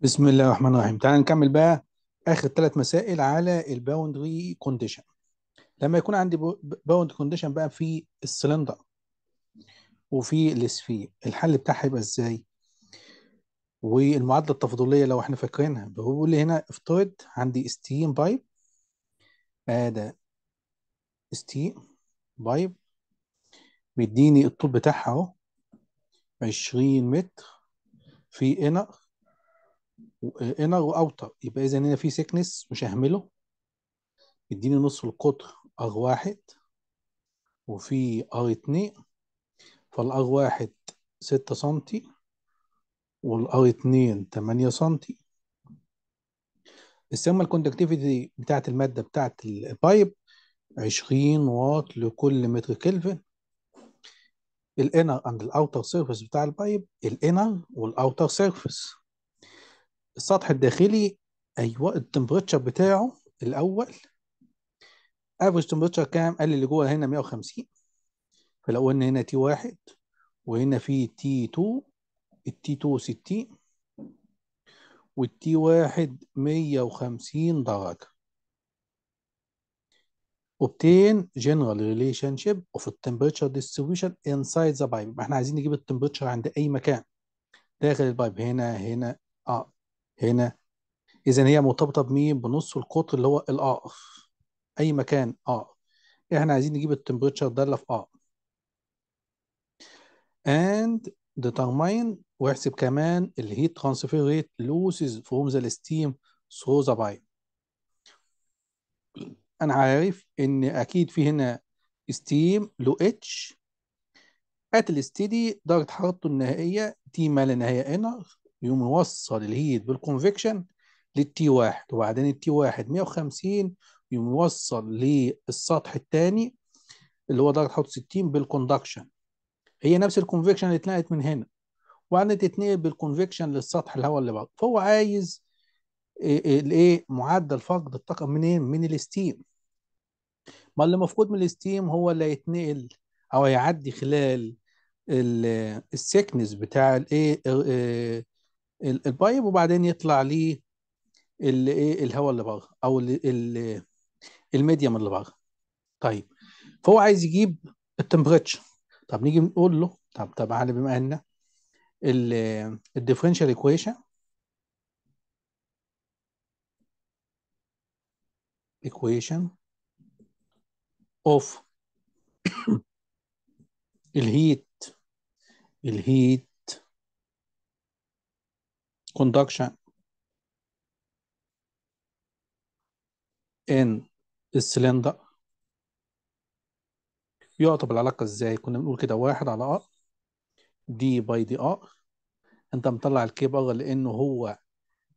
بسم الله الرحمن الرحيم تعال نكمل بقى اخر ثلاث مسائل على الباوندري كونديشن لما يكون عندي باوند كونديشن بقى في السلندر وفي الاسفير الحل بتاعها يبقى ازاي والمعادله التفاضليه لو احنا فاكرينها بيقول لي هنا افترض عندي ستيم بايب ادي ستيم بايب بيديني الطول بتاعها اهو 20 متر في انر إيه، انر واوتر يبقى اذا هنا في سيكنس مش ههمله يديني نص القطر ار واحد وفي ار اتنين فالار واحد ستة سنتي والار اتنين تمانية سنتي السيما الكوندكتيفيتي بتاعت المادة بتاعت البايب عشرين واط لكل متر كلفن الانر اند الاوتر سيرفيس بتاع البايب الانر والاوتر سيرفيس السطح الداخلي ايوه التمبريتشر بتاعه الاول افريج تمبريتشر كام؟ قال لي اللي جوه هنا 150 فلو قلنا هنا تي واحد وهنا في تي 2 التي 2 60 والتي واحد 150 درجة obtain general relationship of the temperature distribution inside the pipe ما احنا عايزين نجيب التمبريتشر عند اي مكان داخل البايب هنا هنا اه هنا اذا هي مرتبطه بمين بنص القطر اللي هو الار اي مكان ار احنا عايزين نجيب التمبريتشر ده اللي في ار and determine واحسب كمان الهيت ترانسفير ريت لوسز from the steam through the pipe انا عارف ان اكيد في هنا ستيم لو اتش ات الستيدي درجه حرارته النهائيه تي ما لا نهايه انر يقوم يوصل الهيت بالكونفكشن للتي واحد وبعدين التي واحد 150 يقوم يوصل للسطح الثاني اللي هو درجه حراره 60 بالكوندكشن هي نفس الكونفكشن اللي اتنقلت من هنا وبعدين تتنقل بالكونفكشن للسطح الهواء اللي بعده فهو عايز إيه، إيه، الايه معدل فقد الطاقه منين من الستيم ما اللي مفقود من الستيم هو اللي هيتنقل او هيعدي خلال السكنس بتاع الايه إيه، البايب وبعدين يطلع لي إيه الهواء اللي بره او الميديم اللي بره طيب فهو عايز يجيب التمبريتشر طب نيجي نقول له طب طب على بما ان الديفرنشال ايكويشن equation of الهيت الهيت conduction in السلندر يعطى بالعلاقة ازاي كنا بنقول كده واحد على R دي باي دي R انت مطلع الكي بقى لانه هو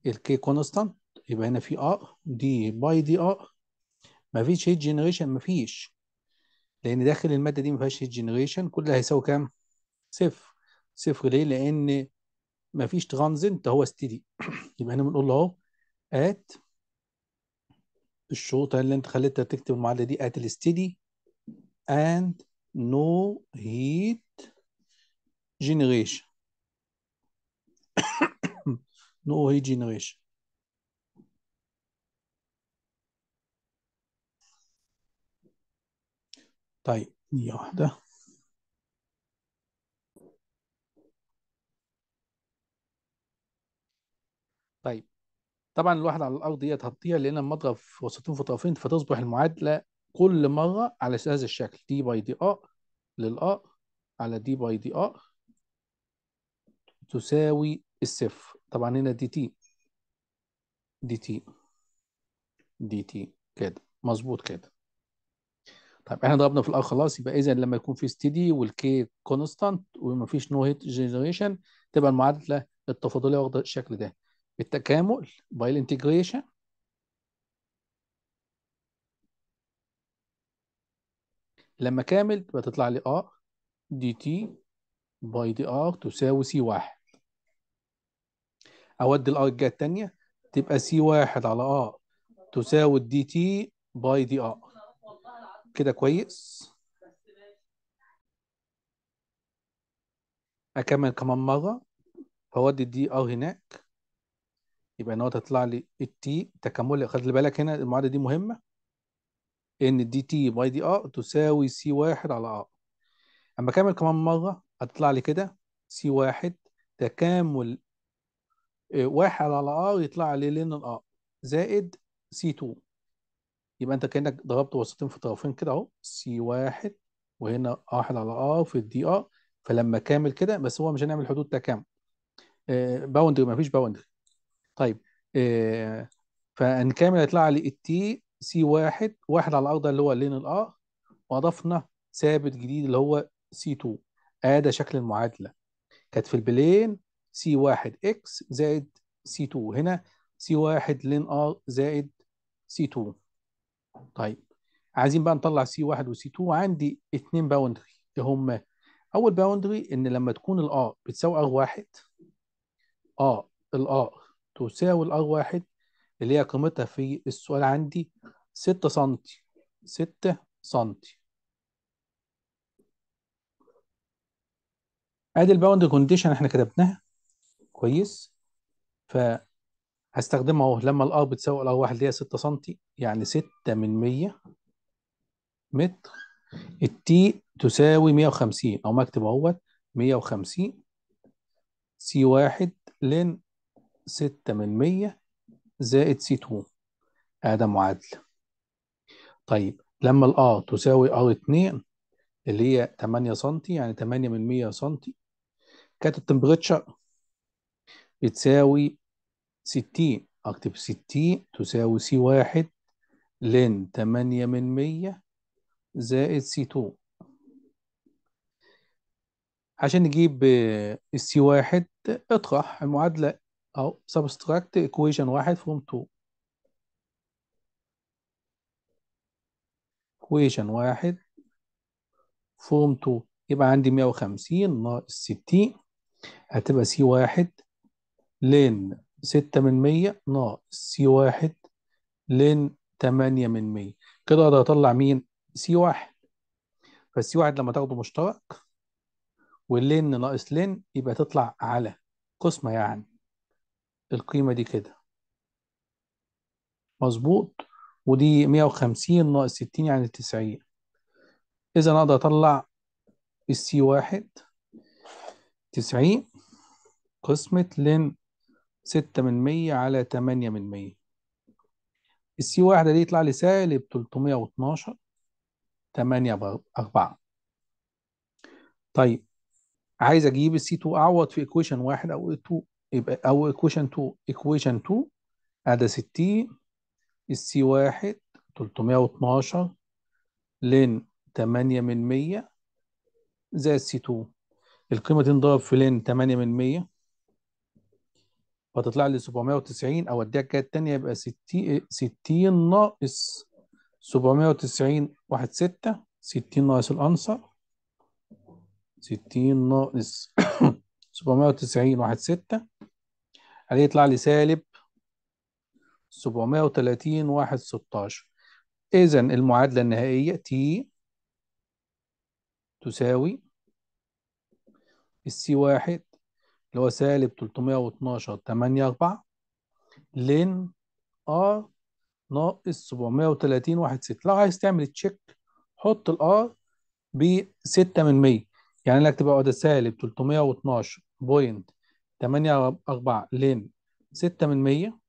الكي كونستانت يبقى هنا في R دي باي دي ار مفيش هيت جنريشن مفيش لان داخل الماده دي مفيهاش هيت جنريشن كل اللي هيساوي كام؟ صفر صفر ليه؟ لان ما فيش ترانزنت هو ستيدي يبقى هنا بنقول له اهو ات الشوطه اللي انت خليتها تكتب المعادله دي ات الستيدي اند نو هيت جينيريشن نو هيت جينيريشن طيب دي واحده طبعا الواحد على الارض ديت هتضيع لان المضرب في وسطين في طرفين فتصبح المعادله كل مره على هذا الشكل دي باي دي ار للار على دي باي دي ار تساوي الصفر طبعا هنا دي تي دي تي دي تي كده مظبوط كده طيب احنا ضربنا في الار خلاص يبقى اذا لما يكون في ستيدي والكي كونستانت ومفيش نو هيت جنريشن تبقى المعادله التفاضليه واخده الشكل ده بالتكامل باي الانتجريشن لما كامل تبقى تطلع لي ار دي تي باي دي ار تساوي سي واحد اودي الار الجهه الثانيه تبقى سي واحد على ار تساوي دي تي باي دي ار كده كويس اكمل كمان مره فاودي الدي ار هناك يبقى ان هو تطلع لي التي تكامل خد بالك هنا المعادله دي مهمه ان دي تي باي دي ا تساوي سي واحد على ا اما اكمل كمان مره هتطلع لي كده سي واحد تكامل آه، واحد على ار يطلع لي لين ار زائد سي 2 يبقى انت كانك ضربت وسطين في طرفين كده اهو سي واحد وهنا واحد على ار في الدي ار فلما كامل كده بس هو مش هنعمل حدود تكامل باوندري آه، مفيش باوندري طيب إيه فنكمل هيطلع لي التي سي واحد واحد على الأقدر اللي هو لين الار وأضفنا ثابت جديد اللي هو سي 2 آدي شكل المعادلة كانت في البلين سي واحد إكس زائد سي 2 هنا سي واحد لين ار زائد سي 2 طيب عايزين بقى نطلع سي واحد وسي 2 عندي اثنين باوندري هما اول باوندري ان لما تكون الار بتساوي ار واحد اه الار تساوي الار واحد اللي هي قيمتها في السؤال عندي 6 سم 6 سم ادي الباوند كونديشن احنا كتبناها كويس ف هستخدمها اهو لما الار بتساوي الار واحد اللي هي 6 سم يعني 6 من 100 متر التي تساوي 150 او ما اكتب اهوت 150 سي واحد لين ستة من مية زائد سي تو هذا معادلة طيب لما الار تساوي ار 2 اللي هي 8 سم يعني 8 من 100 سم كانت التمبريتشر بتساوي 60 اكتب 60 تساوي سي 1 لن 8 من 100 زائد سي 2 عشان نجيب السي 1 اطرح المعادلة اهو سبستراكت ايكويشن واحد فروم تو ايكويشن واحد فروم تو يبقى عندي 150 ناقص 60 هتبقى سي واحد لين 6 من 100 ناقص سي واحد لين 8 من 100 كده اقدر اطلع مين؟ سي واحد فالسي واحد لما تاخده مشترك واللين ناقص لين يبقى تطلع على قسمة يعني القيمة دي كده مظبوط ودي 150 ناقص 60 يعني 90 إذا أنا أقدر أطلع السي واحد 90 قسمة لن 6 من 100 على 8 من 100 السي واحدة دي يطلع لي سالب 312 8 4 طيب عايز اجيب السي 2 اعوض في ايكويشن واحد او 2 يبقى او ايكويشن 2 ايكويشن 2 ادي 60 السي 1 312 لين 8 من 100 زائد سي 2 القيمه تنضرب في لين 8 من 100 فتطلع لي 790 أو اوديها الجهه الثانيه يبقى 60 60 ناقص 790 واحد 6 60 ناقص الانصر 60 ناقص 790 واحد 6 هيطلع لي سالب 730 واحد 16 إذا المعادلة النهائية T تساوي السي واحد اللي هو سالب 312 8 4 لين ار ناقص 730 واحد 6 لو عايز تعمل تشيك حط الار ب 6 من 100 يعني انك تبقى ده سالب 312 بوينت تمانية أربعة لين ستة من 100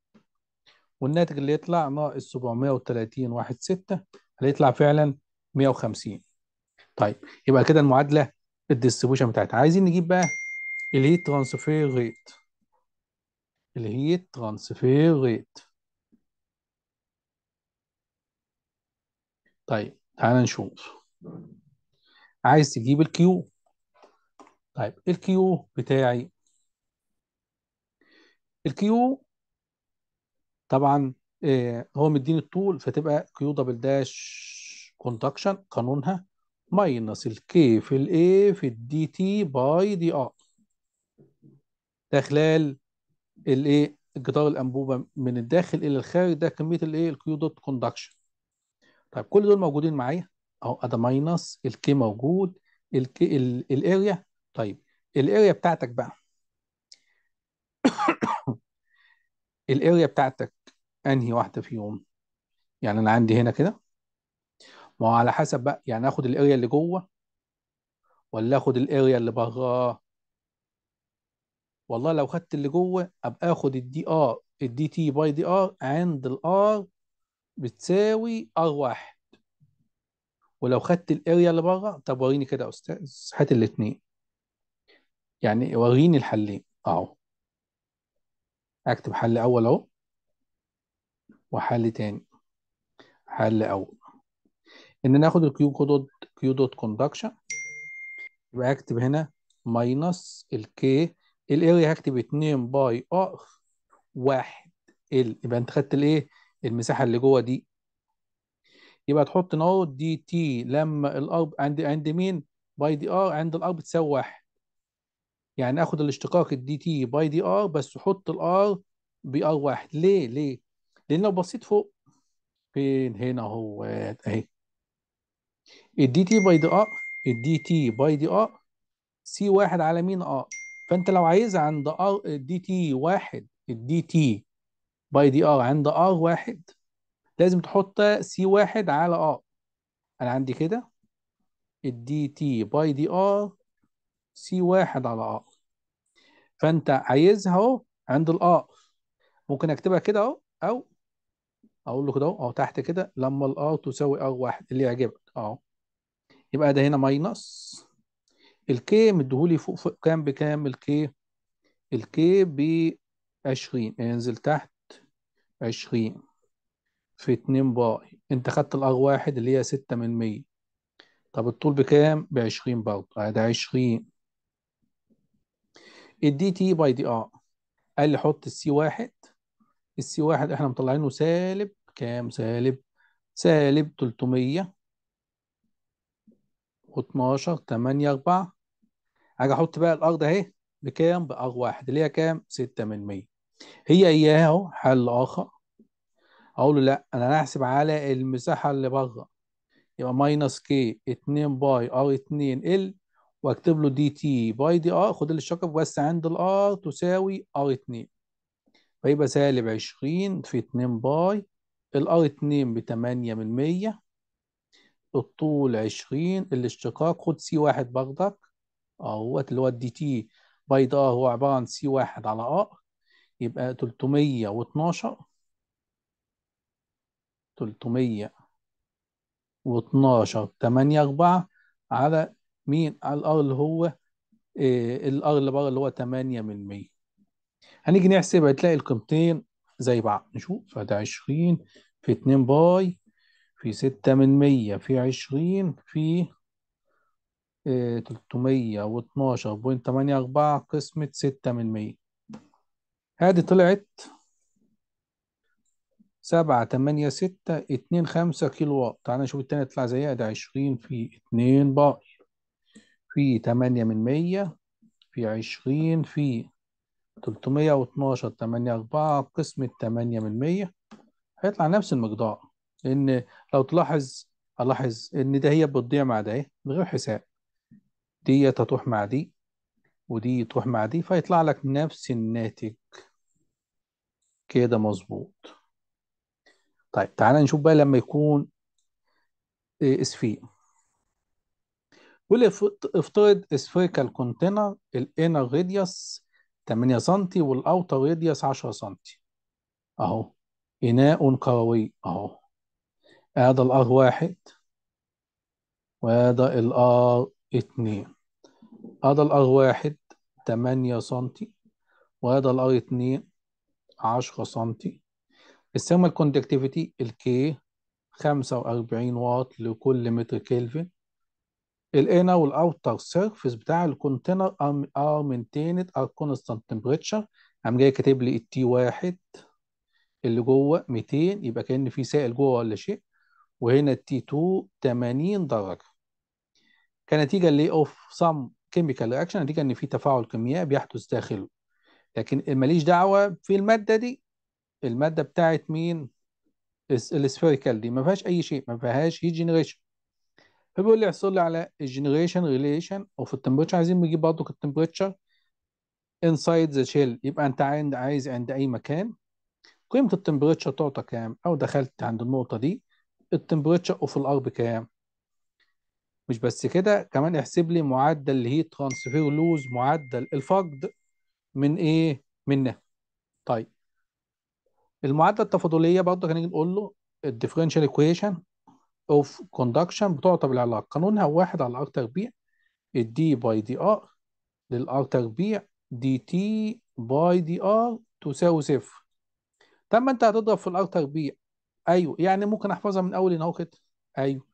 والناتج اللي يطلع ناقص 730 واحد 6 هيطلع فعلا 150 طيب يبقى كده المعادلة الديستريبيوشن بتاعتها عايزين نجيب بقى الهيت ترانسفير ريت الهيت ترانسفير ريت طيب تعالى نشوف عايز تجيب الكيو طيب الكيو بتاعي الكيو طبعا آه، هو مديني الطول فتبقى كيو دبل داش كونتاكشن قانونها ماينس الكي في الاي في الدي تي باي دي ار ده خلال الايه الجدار الانبوبه من الداخل الى الخارج ده كميه الايه الكيو دوت كوندكشن طيب كل دول موجودين معايا اهو ده ماينس الكي موجود الكي الاريا طيب الاريا بتاعتك بقى الاريا بتاعتك انهي واحده فيهم يعني انا عندي هنا كده ما هو على حسب بقى يعني اخد الاريا اللي جوه ولا اخد الاريا اللي بره والله لو خدت اللي جوه ابقى اخد الدي ار الدي تي باي دي ار عند الار بتساوي ار واحد ولو خدت الاريا اللي بره طب وريني كده يا استاذ هات الاثنين يعني وريني الحلين اهو اكتب حل اول اهو وحل تاني حل اول ان ناخد الكيو دوت كيو دوت كوندكشن يبقى اكتب هنا ماينس الكي الاريا هكتب 2 باي ار 1 ال يبقى انت خدت الايه المساحه اللي جوه دي يبقى تحط نقط دي تي لما الارض عند عند مين باي دي ار عند الارض بتساوي 1 يعني اخد الاشتقاق الدي تي باي دي ار بس احط الار بار واحد ليه ليه لان لو بصيت فوق فين هنا اهو اهي الدي تي باي دي ار الدي تي باي دي ار سي واحد على مين ار فانت لو عايزها عند ار الدي تي واحد الدي تي باي دي ار عند ار واحد لازم تحط سي واحد على ار انا عندي كده الدي تي باي دي ار سي واحد على ار فانت عايزها اهو عند الأ آه. ممكن اكتبها كده اهو او اقول له كده اهو اهو تحت كده لما الأ آه تساوي او آه واحد اللي يعجبك اهو يبقى ده هنا ماينس الكي مديهولي فوق, فوق كام بكام الكي الكي ب 20 ينزل تحت 20 في 2 باي انت خدت الاغ واحد اللي هي 6 من 100 طب الطول بكام ب 20 برضه ادي 20 الدي تي باي دي ار قال لي حط السي واحد السي واحد احنا مطلعينه سالب كام سالب سالب 300 و12 8 4 هاجي احط بقى الار ده اهي بكام بار واحد اللي هي كام 6 من 100 هي اياها اهو حل اخر اقول له لا انا هحسب على المساحه اللي بره يبقى ماينس كي 2 باي ار 2 ال واكتب له دي تي باي دي ار خد الشق بس عند الار تساوي ار 2 فيبقى سالب 20 في 2 باي الار 2 ب 8 من 100 الطول 20 الاشتقاق خد سي 1 برضك اهوت اللي هو الدي تي باي دي ار هو عباره عن سي 1 على ار يبقى 312 312 8 4 على مين على الار آه، اللي هو آه، الار آه، اللي بره اللي هو 8% من 100 هنيجي نحسب هتلاقي القيمتين زي بعض نشوف فده 20 في 2 باي في 6 من 100 في 20 في 312.84 قسمة 6 من 100 هذه طلعت سبعة تمانية ستة اتنين خمسة كيلو واط تعالى نشوف التاني تطلع زيها ده عشرين في اتنين باي في تمانية من مية في عشرين في تلتمية واتناشر تمانية أربعة قسمة تمانية من مية هيطلع نفس المقدار لأن لو تلاحظ ألاحظ إن ده هي بتضيع مع ده إيه؟ من غير حساب دي هتروح مع دي ودي تروح مع دي فيطلع لك نفس الناتج كده مظبوط طيب تعالى نشوف بقى لما يكون إيه، اسفين افترض سفيريكال كونتينر الانر راديوس 8 سم والاوتر راديوس 10 سم اهو اناء كروي اهو هذا الار واحد وهذا الار اتنين هذا الار واحد 8 سم وهذا الار اتنين 10 سم السيرمال كوندكتيفيتي الكي 45 واط لكل متر كلفن الانر والاوتر سيرفيس بتاع الكونتينر ار مينتيند ار كونستانت تمبريتشر قام جاي كاتب لي التي واحد اللي جوه 200 يبقى كأن في سائل جوه ولا شيء وهنا التي 2 80 درجة كنتيجة لي اوف سام كيميكال رياكشن نتيجة ان في تفاعل كيميائي بيحدث داخله لكن ماليش دعوة في المادة دي المادة بتاعت مين؟ السفيريكال دي ما فيهاش اي شيء ما فيهاش هيت جنريشن فبيقول لي احصل لي على الجنريشن ريليشن اوف التمبريتشر عايزين نجيب برضه التمبريتشر انسايد ذا شيل يبقى انت عند عايز عند اي مكان قيمه التمبريتشر تعطى كام او دخلت عند النقطه دي التمبريتشر اوف الارض كام مش بس كده كمان احسب لي معدل الهيت ترانسفير لوز معدل الفقد من ايه منه طيب المعادله التفاضليه برضه هنيجي نقول له الديفرنشال ايكويشن اوف كوندكشن بتعطى بالعلاقه قانونها واحد على ار تربيع الدي باي دي ار للار تربيع دي تي باي دي ار تساوي صفر طب ما انت هتضرب في الار تربيع ايوه يعني ممكن احفظها من اول هنا كده ايوه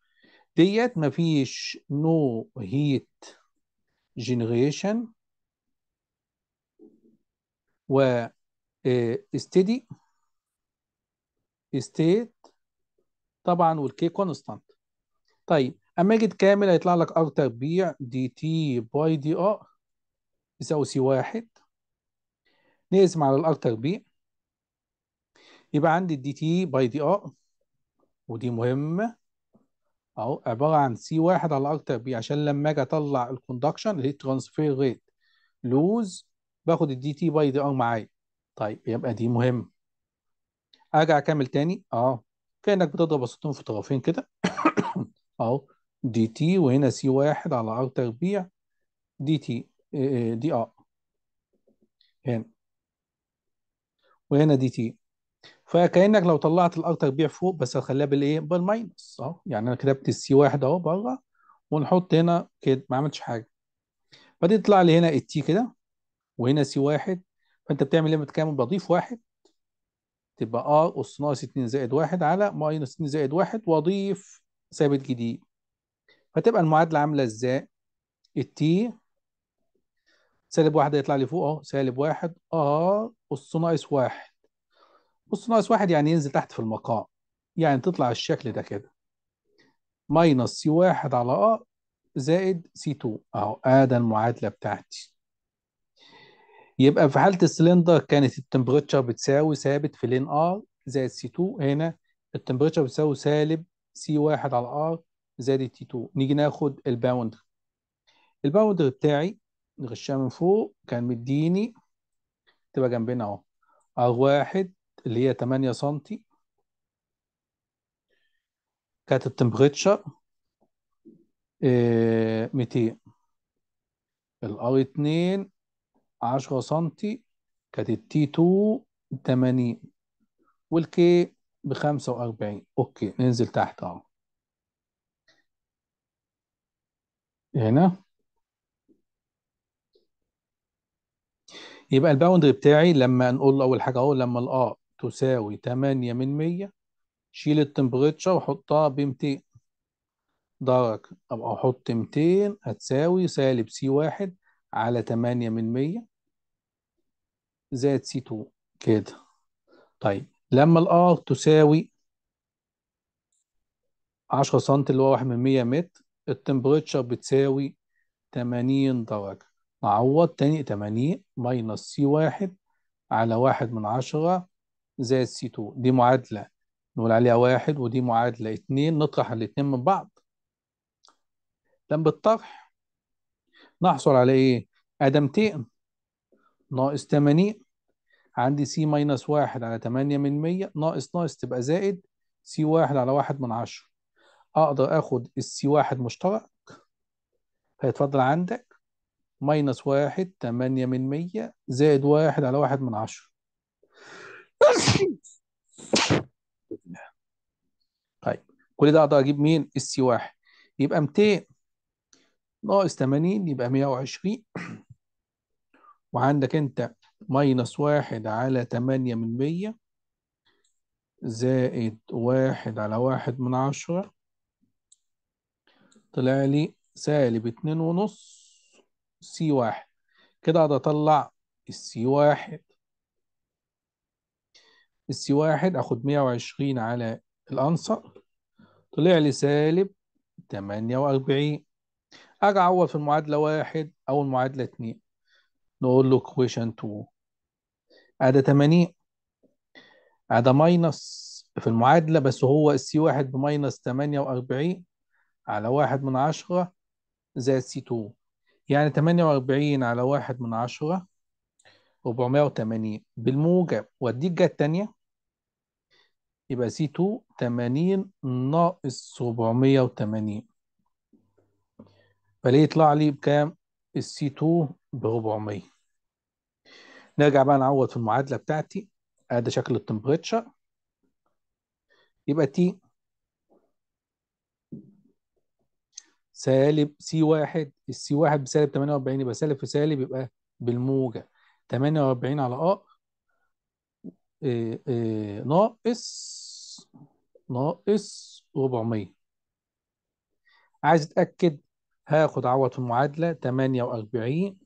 ديت مفيش نو هيت جنريشن و اه, استيت طبعا والكي كونستانت طيب اما اجي كامل هيطلع لك ار تربيع دي تي باي دي ار يساوي سي واحد نقسم على الار تربيع يبقى عندي الدي تي باي دي ار ودي مهمه اهو عباره عن سي واحد على ار تربيع عشان لما اجي اطلع الكوندكشن اللي هي ترانسفير ريت لوز باخد الدي تي باي دي ار معايا طيب يبقى دي مهم ارجع اكمل تاني اه كانك بتضرب السطوم في طرفين كده اهو دي تي وهنا سي واحد على ار تربيع دي تي آه، آه، دي ار آه. هنا وهنا دي تي فكانك لو طلعت الار تربيع فوق بس هخليها بالايه بالماينس اهو يعني انا كتبت السي واحد اهو بره ونحط هنا كده ما عملتش حاجه فدي تطلع لي هنا التي كده وهنا سي واحد فانت بتعمل ايه بتكامل بضيف واحد تبقى ار اس ناقص 2 زائد 1 على ماينس 2 زائد 1 واضيف ثابت جديد فتبقى المعادله عامله ازاي التي سالب واحد هيطلع لي فوق اهو سالب واحد ار اس ناقص واحد اس ناقص واحد يعني ينزل تحت في المقام يعني تطلع الشكل ده كده ماينس سي واحد على ار زائد سي 2 اهو ادي المعادله بتاعتي يبقى في حالة السلندر كانت التمبريتشر بتساوي ثابت في لين ار زائد سي 2 هنا التمبريتشر بتساوي سالب سي 1 على ار زائد تي 2 نيجي ناخد الباوندري الباوندري بتاعي نغشها من فوق كان مديني تبقى جنبنا اهو ار 1 اللي هي 8 سم كانت التمبريتشر 200 الار 2 10 سم كانت التي 2 80 والكي ب 45 اوكي ننزل تحت اهو هنا يبقى الباوندري بتاعي لما نقول اول حاجه اهو لما الا تساوي 8 من 100 شيل التمبريتشر وحطها ب 200 درجه او احط 200 هتساوي سالب سي 1 على 8 من 100 زائد سي 2 كده طيب لما الار تساوي 10 سم اللي هو 1 من 100 متر التمبريتشر بتساوي 80 درجة نعوض تاني 80 ماينس سي 1 على 1 من 10 زائد سي 2 دي معادلة نقول عليها واحد ودي معادلة اتنين نطرح الاتنين من بعض لما بالطرح نحصل على ايه؟ ادمتين ناقص 80 عندي سي ماينس واحد على تمانية من مية ناقص ناقص تبقى زائد سي واحد على واحد من عشرة اقدر اخد السي واحد مشترك هيتفضل عندك ماينس واحد تمانية من مية زائد واحد على واحد من عشرة طيب كل ده اقدر اجيب مين؟ السي واحد يبقى 200 ناقص 80 يبقى 120 وعندك انت ماينس واحد على تمانية من مية زائد واحد على واحد من عشرة طلع لي سالب اتنين ونص سي واحد كده اقعد اطلع السي واحد السي واحد اخد مية وعشرين على الانصر طلع لي سالب تمانية واربعين اجي اعوض في المعادلة واحد او المعادلة اتنين نقول له كويشن 2 ادي 80 ادي ماينص في المعادلة بس هو السي واحد بماينص 48 على واحد من عشرة زائد سي 2 يعني 48 على واحد من عشرة 480 بالموجب واديك الجهة الثانيه يبقى سي 2 80 ناقص 480 فليه يطلع لي بكام السي 2 ب 400 نرجع بقى نعوض في المعادله بتاعتي ادي شكل التمبريتشر يبقى تي سالب سي واحد السي واحد بسالب 48 يبقى سالب في سالب يبقى بالموجة 48 على آه،, اه ناقص ناقص 400 عايز اتأكد هاخد عوض في المعادلة 48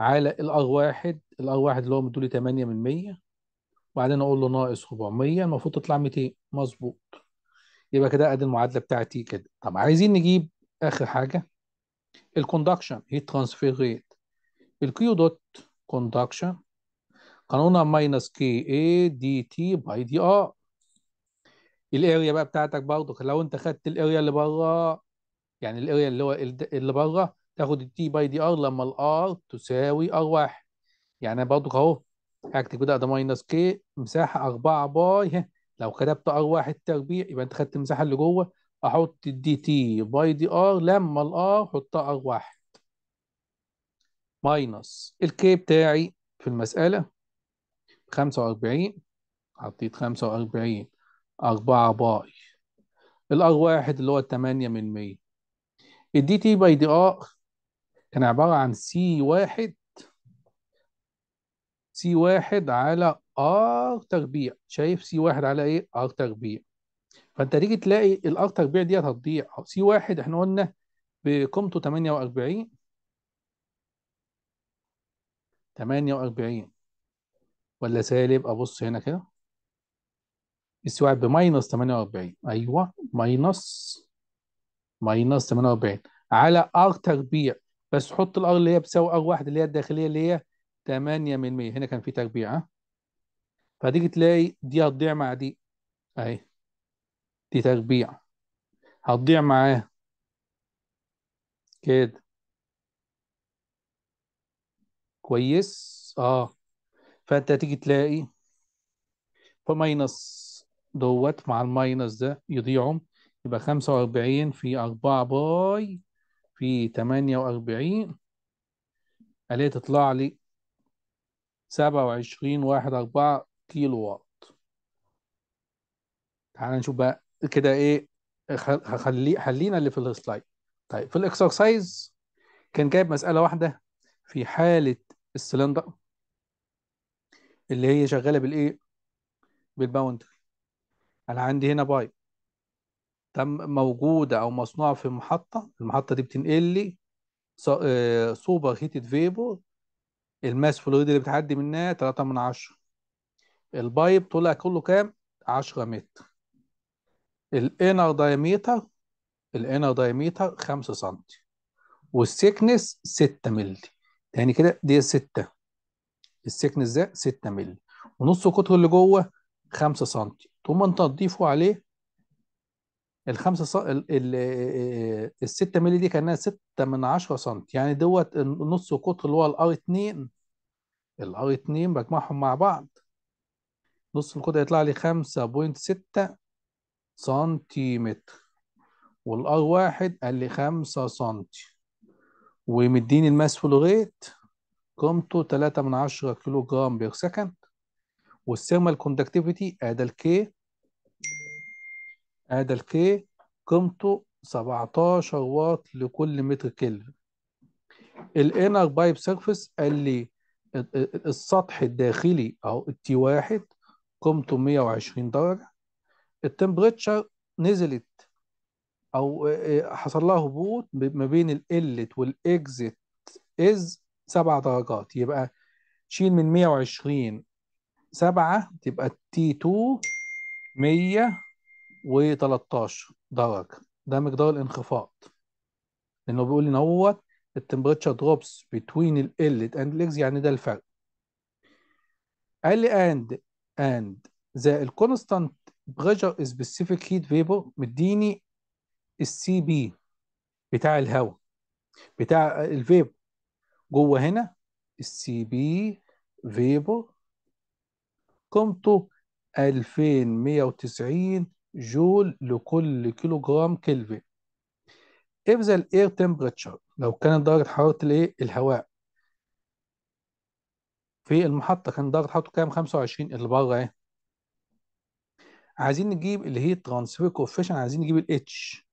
على الار واحد الار واحد اللي هو مدولي 8 من 100 وبعدين اقول له ناقص 400 المفروض تطلع 200 مظبوط يبقى كده ادي المعادله بتاعتي كده طب عايزين نجيب اخر حاجه الكوندكشن هي ترانسفير ريت الكيو دوت كوندكشن قانونها ماينس كي اي دي تي باي دي ار الاريا بقى بتاعتك برضه لو انت خدت الاريا اللي بره يعني الاريا اللي هو اللي بره تاخد التي باي دي ار لما الار تساوي ار واحد يعني برضو اهو هكتب كده ده ماينس كي مساحه 4 باي لو كتبت ار واحد تربيع يبقى انت خدت المساحه اللي جوه احط الدي تي باي دي ار لما الار حطها ار واحد ماينس الكي بتاعي في المساله 45 حطيت 45 4 باي الار واحد اللي هو 8 من 100 الدي تي باي دي ار كان عبارة عن سي واحد سي واحد على ار تربيع شايف سي واحد على ايه ار تربيع فانت تيجي تلاقي الار تربيع دي هتضيع سي واحد احنا قلنا بقيمته 48 48 ولا سالب ابص هنا كده السي واحد بماينس 48 ايوه ماينس ماينس 48 على ار تربيع بس حط الار اللي هي بتساوي ار واحد اللي هي الداخليه اللي هي 8 من 100 هنا كان في تربيع ها فهتيجي تلاقي دي هتضيع مع دي اهي دي تربيع هتضيع معاها كده كويس اه فانت هتيجي تلاقي فماينس دوت مع الماينس ده يضيعهم يبقى 45 في 4 باي في 48 اللي تطلع لي 27 واحد أربعة كيلو واط تعال نشوف بقى كده إيه خلي خلينا اللي في السلايد طيب في الإكسرسايز كان جايب مسألة واحدة في حالة السلندر اللي هي شغالة بالإيه؟ بالباوندري أنا عندي هنا بايب تم موجودة أو مصنوعة في محطة المحطة دي بتنقل لي سوبر هيتد فيبر الماس فلويد اللي بتعدي منها تلاتة من عشرة البايب طلع كله كام؟ عشرة متر الانر دايميتر الانر دايميتر خمسة سنتي والسكنس ستة مللي يعني كده دي ستة السكنس ده ستة مللي ونص قطر اللي جوه خمسة سنتي ثم انت تضيفه عليه الخمسة ص... ال... ال... آه، آه، الستة مللي دي كانها ستة من عشرة سم يعني دوت نص قطر اللي هو الار اتنين الار اتنين بجمعهم مع بعض نص القطر يطلع لي خمسة بوينت ستة سنتيمتر والار واحد قال لي خمسة سنتي ومديني الماس فلوريت قيمته تلاتة من عشرة كيلو جرام بير سكند والثيرمال كوندكتيفيتي ادي الكي هذا الكي قيمته 17 واط لكل متر كيلفن الانر بايب سيرفيس قال لي السطح الداخلي اهو التي واحد قيمته 120 درجه التمبريتشر نزلت او حصل لها هبوط ما بين الالت والاكزت از سبع درجات يبقى شيل من 120 سبعة تبقى t 2 100 و13 درجه ده مقدار الانخفاض لانه بيقول ان هو التمبريتشر دروبس بتوين ال اند الاكس يعني ده الفرق قال لي اند اند ذا الكونستانت بريشر سبيسيفيك هيت فيبر مديني السي بي بتاع الهواء بتاع الفيبر جوه هنا السي بي فيبر قيمته 2190 جول لكل كيلو جرام كلفن if the air temperature لو كانت درجة حرارة الايه الهواء في المحطة كان درجة حرارته كام 25 اللي بره اهي عايزين نجيب اللي هي ترانسفير كوفيشن عايزين نجيب الاتش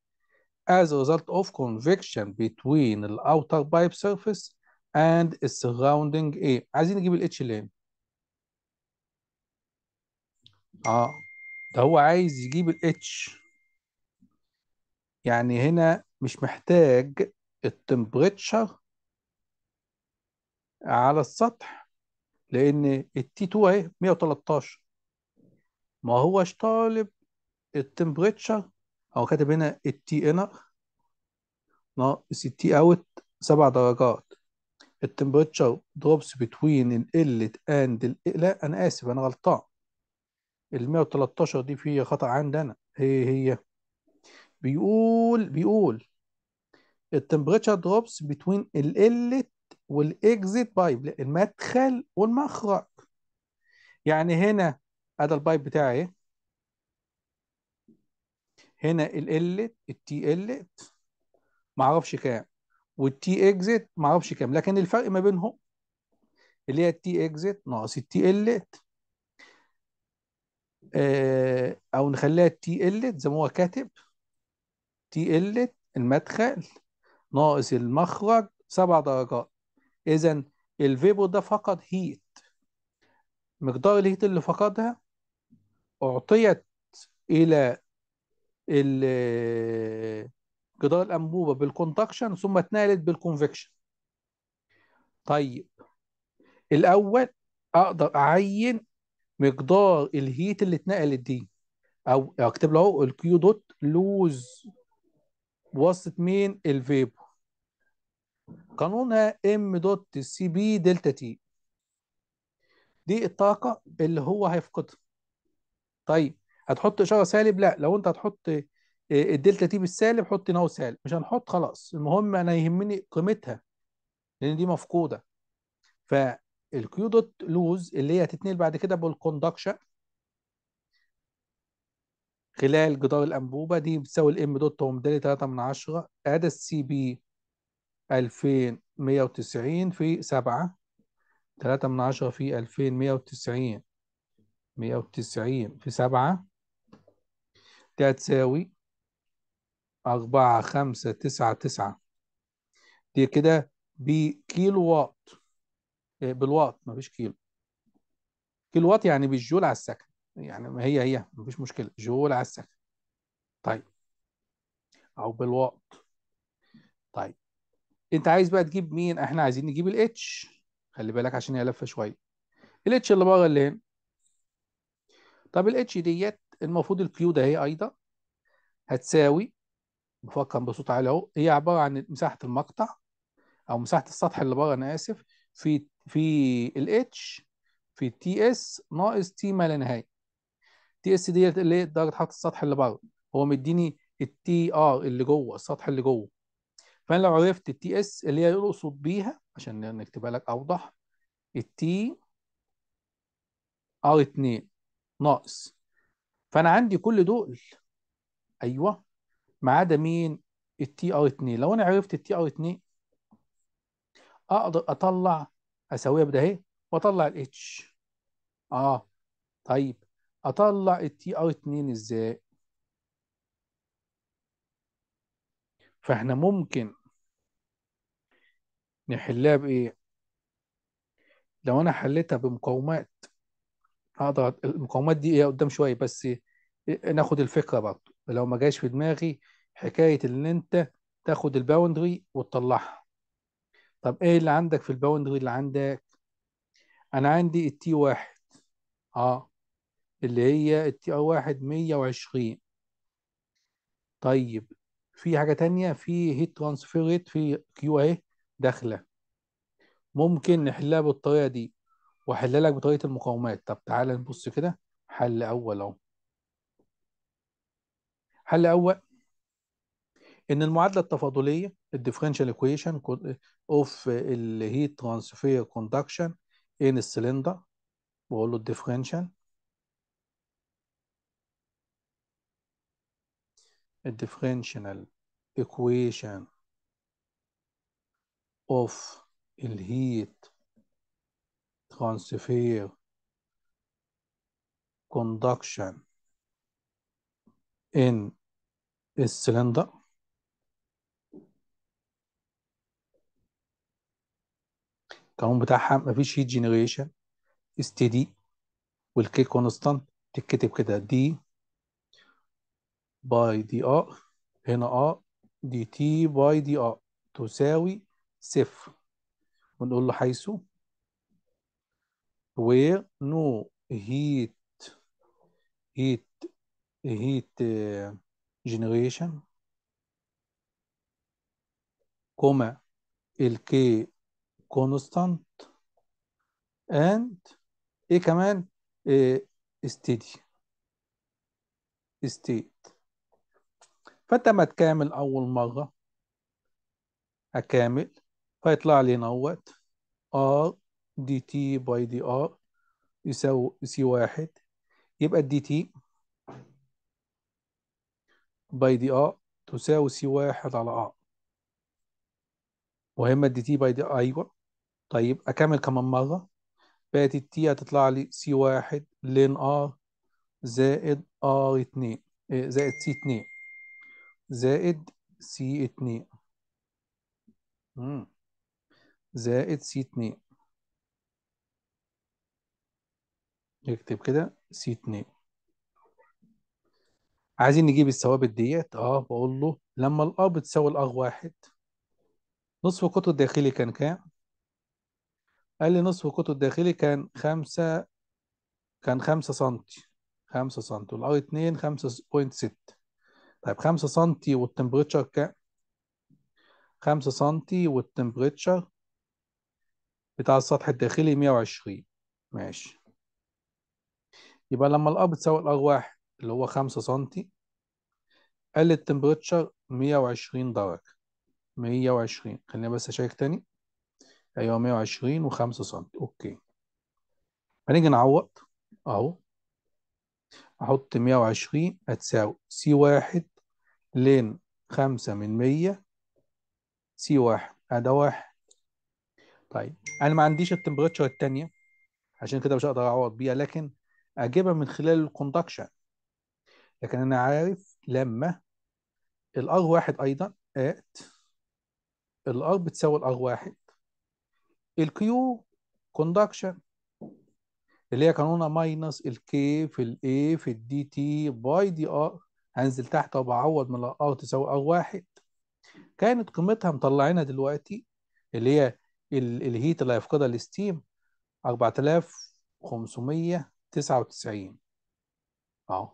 as a result of convection between the outer pipe surface and the surrounding air عايزين نجيب h ليه؟ اه ده هو عايز يجيب الاتش يعني هنا مش محتاج التمبريتشر على السطح لان التي 2 اهي 113 ما هوش طالب التمبريتشر هو كاتب هنا التي انر ناقص التي اوت سبع درجات التمبريتشر دروبس بتوين ال اند ال لا انا اسف انا غلطان ال 113 دي فيها خطأ عندنا هي هي بيقول بيقول التمبريتشر دروبس بتوين الالت والاكزيت بايب المدخل والمخرج يعني هنا ادي البايب بتاعي ايه هنا الالت التي قلت معرفش كام والتي اكزيت معرفش كام لكن الفرق ما بينهم اللي هي التي اكزيت ناقص التي قلت آه، او نخليها تي قلت زي ما هو كاتب تي قلت المدخل ناقص المخرج سبع درجات اذا الفيبو ده فقد هيت مقدار الهيت اللي فقدها اعطيت الى جدار آه، الانبوبه بالكونتاكشن ثم اتنقلت بالكونفكشن طيب الاول اقدر اعين مقدار الهيت اللي اتنقلت دي او اكتب له اهو الكيو دوت لوز بواسطه مين الفيبو قانونها ام دوت سي بي دلتا تي دي الطاقة اللي هو هيفقدها طيب هتحط إشارة سالب لا لو أنت هتحط آه، الدلتا تي بالسالب حط ناو سالب مش هنحط خلاص المهم أنا يهمني قيمتها لأن دي مفقودة ف الكيو دوت لوز اللي هي هتتنقل بعد كده بالكوندكشن خلال جدار الأنبوبة دي بتساوي الام دوت ومدالي 3 من 10 أدى السي بي 2190 في 7 3 من 10 في 2190 190 في 7 ده هتساوي أربعة خمسة تسعة تسعة دي كده بكيلو واط آه، بالواط ما فيش كيلو كيلو واط يعني بالجول على السكن يعني ما هي هي ما فيش مشكله جول على السكن طيب او بالواط طيب انت عايز بقى تجيب مين احنا عايزين نجيب الاتش خلي بالك عشان هي لفه شويه الاتش اللي بره اللي هنا طب الاتش ديت المفروض الكيو ده هي ايضا هتساوي بفكر بصوت عالي اهو هي عباره عن مساحه المقطع او مساحه السطح اللي بره انا اسف في في الاتش في تي اس ناقص تي ما لا نهايه تي اس ديت اللي هي درجه حراره السطح اللي بره هو مديني التي ار اللي جوه السطح اللي جوه فانا لو عرفت التي اس اللي هي يقصد بيها عشان نكتبها لك اوضح التي ار 2 ناقص فانا عندي كل دول ايوه ما عدا مين التي ار 2 لو انا عرفت التي ار 2 اقدر اطلع اسويها بده اهي واطلع الاتش اه طيب اطلع التي ار 2 ازاي فاحنا ممكن نحلها بايه لو انا حليتها بمقاومات هقدر المقاومات دي ايه قدام شويه بس إيه، ناخد الفكره برضه لو ما جاش في دماغي حكايه ان انت تاخد الباوندري وتطلعها طب ايه اللي عندك في الباوندري اللي عندك انا عندي التي واحد اه اللي هي التي او واحد 120 طيب في حاجه تانية في هيت ترانسفير في كيو اي داخله ممكن نحلها بالطريقه دي واحلها لك بطريقه المقاومات طب تعالى نبص كده حل اول اهو حل اول ان المعادله التفاضليه الديفرنشال ايكويشن اوف الهيت ترانسفير كوندكشن ان السلندر بقول له الديفرنشال الديفرنشال ايكويشن اوف الهيت ترانسفير كوندكشن ان السلندر القانون بتاعها مفيش هيت جنريشن ستيدي والكي كونستانت تتكتب كده دي باي دي ار هنا ار دي تي باي دي ار تساوي صفر ونقول له حيث وير نو هيت هيت هيت uh, generation كما الكي constant and ايه كمان إيه steady state فانت ما تكامل اول مره اكامل فيطلع لي نوت ار دي تي باي دي ار يساوي سي واحد يبقى الدي تي باي دي ار تساوي سي واحد على ار وهما الدي تي باي دي ايوه طيب اكمل كمان مره بقت التي هتطلع لي سي واحد لين ار زائد ار إيه، اتنين زائد سي اتنين زائد سي اتنين زائد سي اتنين نكتب كده سي اتنين عايزين نجيب الثوابت ديت اه بقول له لما الار بتساوي الار واحد نصف القطر الداخلي كان كام؟ قال لي نصف القطر الداخلي كان خمسة كان خمسة سنتي خمسة سنتي والاي اتنين خمسة بوينت ست طيب خمسة سنتي والتمبريتشر كام؟ خمسة سنتي والتمبريتشر بتاع السطح الداخلي مية وعشرين ماشي يبقى لما الأب تساوي الأر واحد اللي هو خمسة سنتي قال لي التمبريتشر وعشرين درجة مية وعشرين خليني بس أشيك تاني ايوه 120 و5 سم اوكي هنيجي نعوض اهو احط 120 هتساوي سي واحد لين 5 من 100 سي واحد ادي واحد طيب انا ما عنديش التمبريتشر الثانيه عشان كده مش هقدر اعوض بيها لكن اجيبها من خلال الكوندكشن لكن انا عارف لما الار واحد ايضا ات الار بتساوي الار واحد الكيو كوندكشن اللي هي كانونا ماينس الكي في الاي في الدي تي باي دي ار هنزل تحت وبعوض من الار تساوي ار واحد كانت قيمتها مطلعينها دلوقتي اللي هي الهيت اللي هيفقدها الاستيم 4599 اهو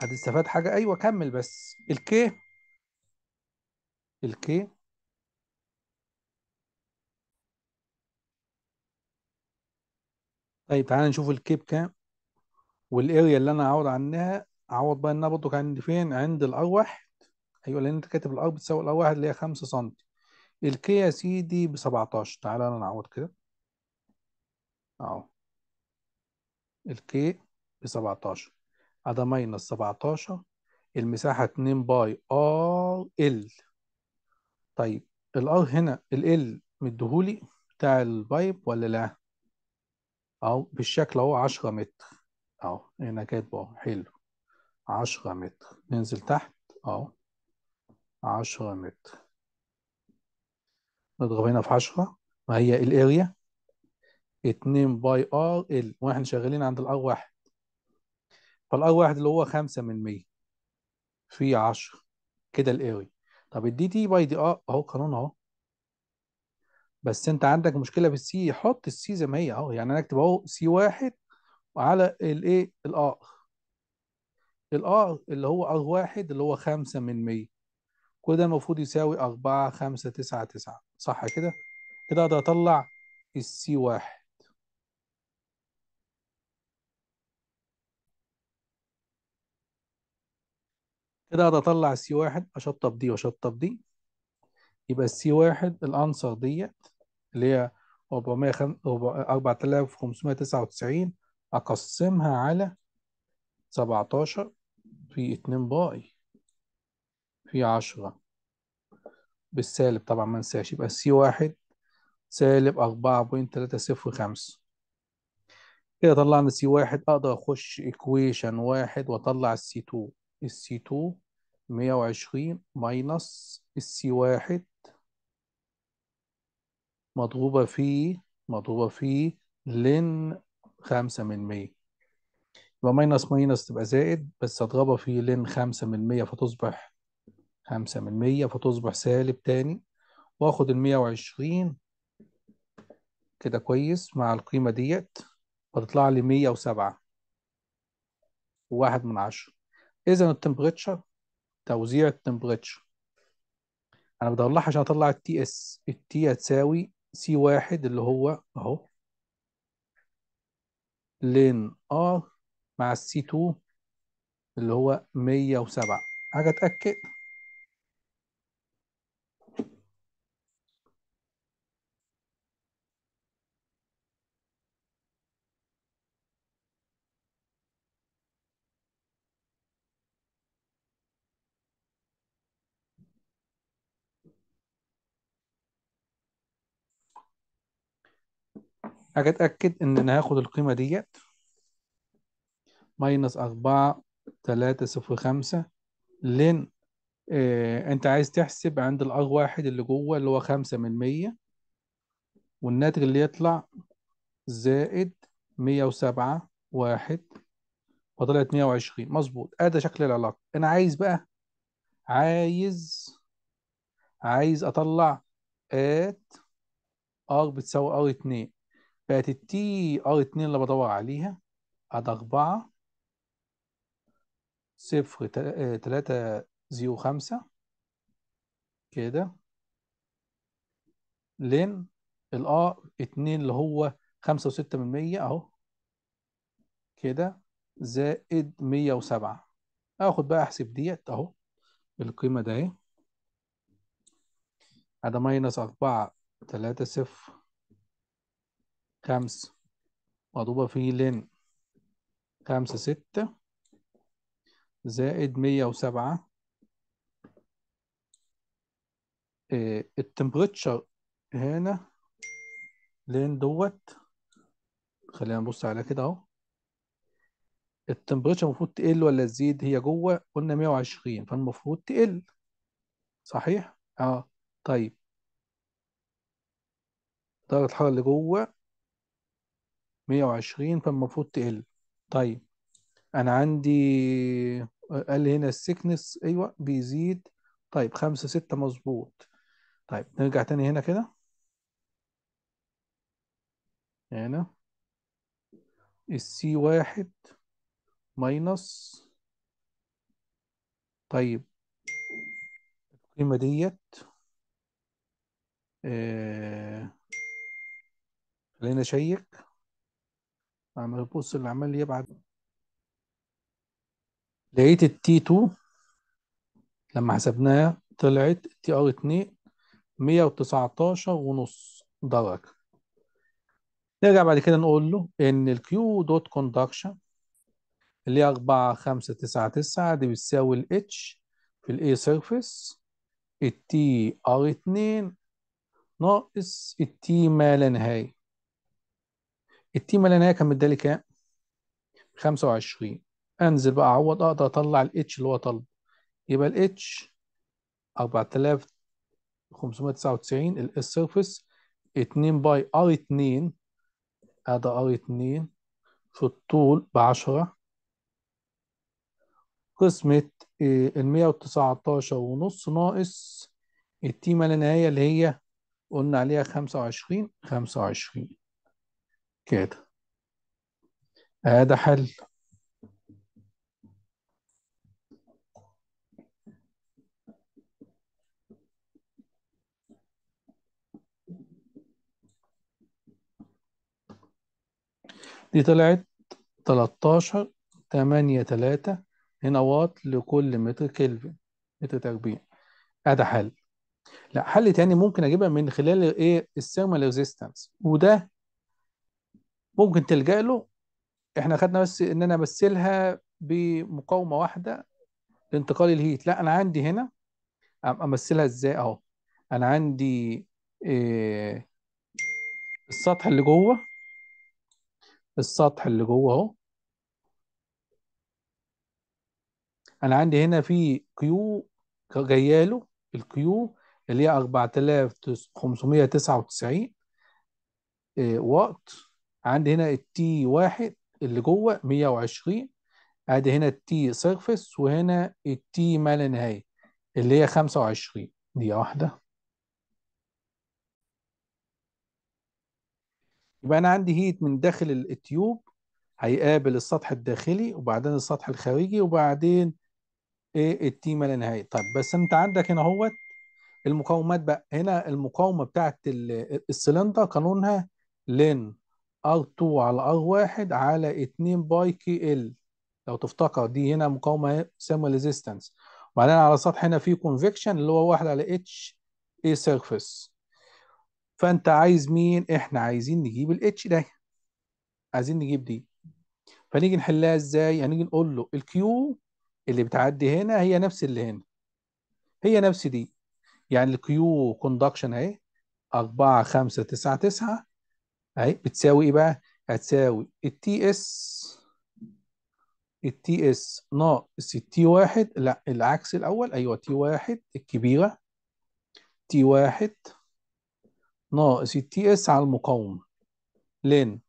هتستفاد حاجه ايوه كمل بس الكي الكي طيب تعالى نشوف الكيب كام والاريا اللي انا هعوض عنها اعوض بقى انها برضه كان عند فين عند الار واحد ايوه لان انت كاتب الار بتساوي الار واحد اللي هي 5 سم الكي يا سيدي ب 17 تعالى انا نعوض كده اهو الكي ب 17 ده ماينس 17 المساحة 2 باي ار ال طيب الار هنا ال ال مديهولي بتاع البايب ولا لا؟ اهو بالشكل اهو 10 متر اهو هنا كاتبه اهو حلو 10 متر ننزل تحت اهو 10 متر نضرب هنا في 10 ما هي الاريا 2 باي ار ال واحنا شغالين عند الار واحد فالار واحد اللي هو 5 من 100 في 10 كده الاريا طب الدي دي باي دي ار اهو قانون اهو بس انت عندك مشكله في السي حط السي زي ما هي اهو يعني انا اكتب اهو سي واحد وعلى الايه الار الار اللي هو ار واحد اللي هو 5 من 100 كل ده المفروض يساوي 4 5 9 9 صح كده كده اقدر اطلع السي واحد كده اقدر اطلع السي واحد اشطب دي واشطب دي يبقى السي واحد الانسر ديت اللي هي 4599 اقسمها على 17 في 2 باي في 10 بالسالب طبعا ما انساش يبقى السي واحد سالب 4.305 كده طلعنا سي واحد اقدر اخش ايكويشن واحد واطلع السي 2 السي 2 120 ماينص السي واحد مضغوبة في مضغوبة في لن خمسة من مية يبقى ماينس ماينس تبقى زائد بس اضربها في لن خمسة من مية فتصبح خمسة من مية فتصبح سالب تاني واخد المية وعشرين كده كويس مع القيمة ديت فتطلع لي مية وسبعة وواحد من عشرة إذا التمبريتشر توزيع التمبريتشر أنا بدور لها عشان أطلع التي إس التي هتساوي سي واحد اللي هو اهو لين ار آه مع السي 2 اللي هو 107 حاجه اتاكد حاجه اتاكد ان انا هاخد القيمه ديت ماينس 4 3 0 5 لين إيه انت عايز تحسب عند الار واحد اللي جوه اللي هو 5 من 100 والناتج اللي يطلع زائد 107 واحد فطلعت 120 مظبوط ادي آه شكل العلاقه انا عايز بقى عايز عايز اطلع ات ار بتساوي ار 2 بقت التي ار 2 اللي بدور عليها اد 4 صفر آه، تلاتة زيرو خمسة كده لين الار اتنين اللي هو خمسة وستة من مية اهو كده زائد مية وسبعة اخد بقى احسب ديت اهو القيمة ده اهي ده ماينس اربعة تلاتة صفر خمسة مضروبة في لين خمسة ستة زائد مية وسبعة آه، التمبريتشر هنا لين دوت خلينا نبص على كده اهو التمبريتشر المفروض تقل ولا تزيد هي جوه قلنا 120 فالمفروض تقل صحيح اه طيب درجة الحرارة اللي جوه 120 فالمفروض تقل طيب انا عندي قال هنا السكنس ايوه بيزيد طيب 5 6 مظبوط طيب نرجع تاني هنا كده هنا السي واحد ماينص طيب القيمة ديت آه خلينا نشيك عمال ابص اللي عمال يبعت لقيت التي 2 لما حسبناها طلعت تي ار 2 119 ونص درجة نرجع بعد كده نقول له ان الكيو دوت كوندكشن اللي هي 4 5 9 9 دي بتساوي الاتش في الاي سيرفيس التي ار 2 ناقص التي ما لا نهايه التيمه اللي انا كان مدالي كام 25 انزل بقى اعوض اقدر اطلع الاتش اللي هو طلب يبقى الاتش 4599 الاس سيرفيس 2 باي ار 2 هذا ار 2 في الطول ب 10 قسمة آه، ال 119 ونص ناقص التيمة اللي هي اللي هي قلنا عليها 25 25 كده هذا حل دي طلعت 13 8 3 هنا واط لكل متر كلفن متر تربيع ادي حل لا حل تاني ممكن اجيبها من خلال ايه الثيرمال ريزيستنس وده ممكن تلجأ له احنا خدنا بس ان انا امثلها بمقاومه واحده لانتقال الهيت لا انا عندي هنا امثلها ازاي اهو انا عندي إيه السطح اللي جوه السطح اللي جوه اهو انا عندي هنا في كيو جاياله الكيو اللي هي 4599 إيه آه، وات عندي هنا التي واحد اللي جوه 120 ادي هنا التي سيرفس وهنا التي ما لا نهايه اللي هي 25 دي واحده يبقى انا عندي هيت من داخل التيوب هيقابل السطح الداخلي وبعدين السطح الخارجي وبعدين ايه التي ما لا نهايه طيب بس انت عندك هنا اهوت المقاومات بقى هنا المقاومه بتاعت السلندر قانونها لين R2 على R1 على 2 باي كي ال لو تفتكر دي هنا مقاومه سيرمو ريزيستنس وبعدين على السطح هنا في كونفكشن اللي هو واحد على اتش اي سيرفيس فانت عايز مين احنا عايزين نجيب الاتش ده عايزين نجيب دي فنيجي نحلها ازاي هنيجي نقول له الكيو اللي بتعدي هنا هي نفس اللي هنا هي نفس دي يعني الكيو كوندكشن اهي 4 5 9 9 اهي بتساوي ايه بقى هتساوي التي اس التي اس ناقص التي واحد لا العكس الاول ايوه تي واحد الكبيره تي واحد ناقص التي اس على المقاومه لين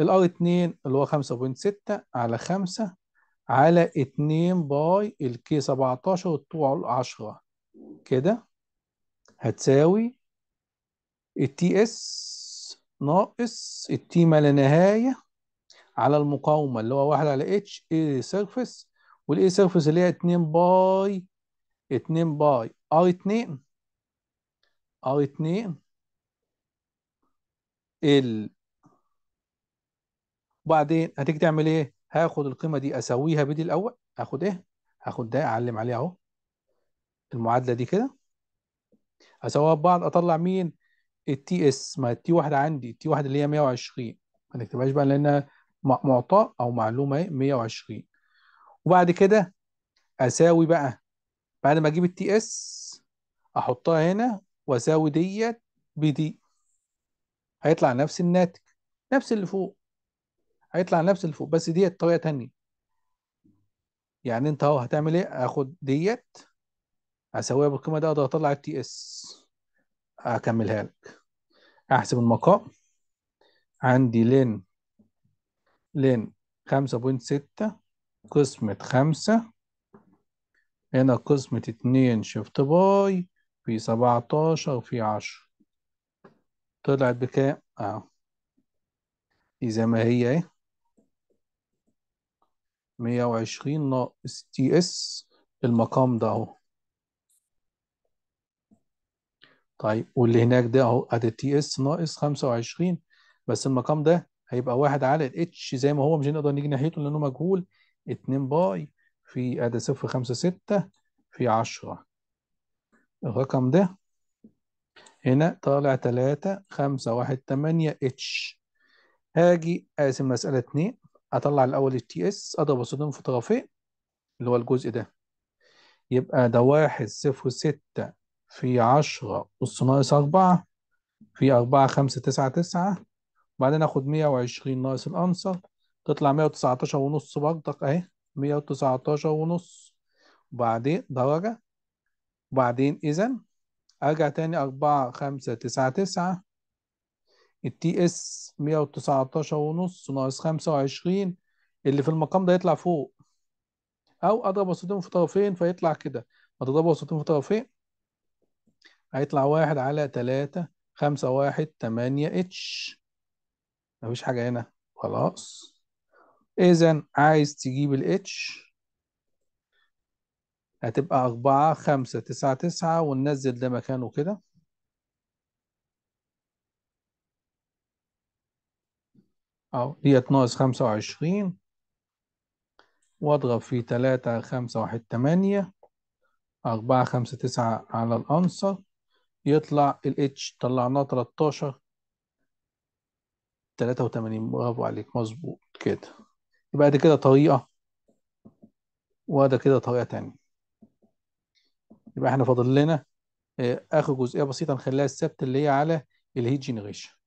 الار 2 اللي هو 5.6 على 5 على 2 باي الكي 17 طوعه 10 كده هتساوي التي اس ناقص التيمة لا نهاية على المقاومة اللي هو واحد على اتش اي سيرفيس والاي سيرفيس اللي هي 2 باي 2 باي ار 2 ار 2 ال وبعدين هتيجي تعمل ايه؟ هاخد القيمة دي اسويها بدي الاول هاخد ايه؟ هاخد ده اعلم عليه اهو المعادلة دي كده اسويها ببعض اطلع مين؟ التي اس ما التي واحد عندي التي واحد اللي هي 120 ما نكتبهاش بقى لانها معطاء او معلومه اهي 120 وبعد كده اساوي بقى بعد ما اجيب التي اس احطها هنا واساوي ديت بدي هيطلع نفس الناتج نفس اللي فوق هيطلع نفس اللي فوق بس ديت طريقه ثانيه يعني انت اهو هتعمل ايه اخد ديت اساويها بالقيمه دي اقدر اطلع التي اس هكملها لك احسب المقام عندي لين لين خمسة بوينت ستة قسمة خمسة هنا قسمة اتنين شيفت باي في سبعتاشر في عشرة طلعت بكام؟ اهو دي زي ما هي اهي مية وعشرين ناقص تي اس المقام ده اهو طيب واللي هناك ده اهو ادي تي اس ناقص 25 بس المقام ده هيبقى واحد على الاتش زي ما هو مش هنقدر نيجي ناحيته لانه مجهول 2 باي في ادي 0 5 6 في 10 الرقم ده هنا طالع 3 5 1 8 اتش هاجي اقسم مسألة 2 اطلع الاول التي اس اضرب الصدام في طرفين اللي هو الجزء ده يبقى ده 1 0 6 في عشرة أس ناقص أربعة في أربعة خمسة تسعة تسعة وبعدين آخد مية وعشرين ناقص الأنصر تطلع مية وتسعتاشر ونص برضك أهي مية وتسعتاشر ونص وبعدين درجة وبعدين إذا أرجع تاني أربعة خمسة تسعة تسعة التي اس مية 119 ونص ناقص خمسة وعشرين اللي في المقام ده يطلع فوق او اضرب وسطين في طرفين فيطلع كده ما تضرب وسطين في طرفين هيطلع واحد على تلاتة خمسة واحد تمانية اتش مفيش حاجة هنا خلاص إذا عايز تجيب الاتش هتبقى أربعة خمسة تسعة تسعة وننزل ده مكانه كده أهو ديت ناقص خمسة وعشرين وأضرب في تلاتة خمسة واحد تمانية أربعة خمسة تسعة على الأنصر يطلع الاتش طلعناه 13 83 برافو عليك مظبوط كده يبقى ده كده طريقة وده كده طريقة تانية يبقى احنا فاضل لنا آه، اخر جزئية بسيطة نخليها السبت اللي هي على الهيت جنريشن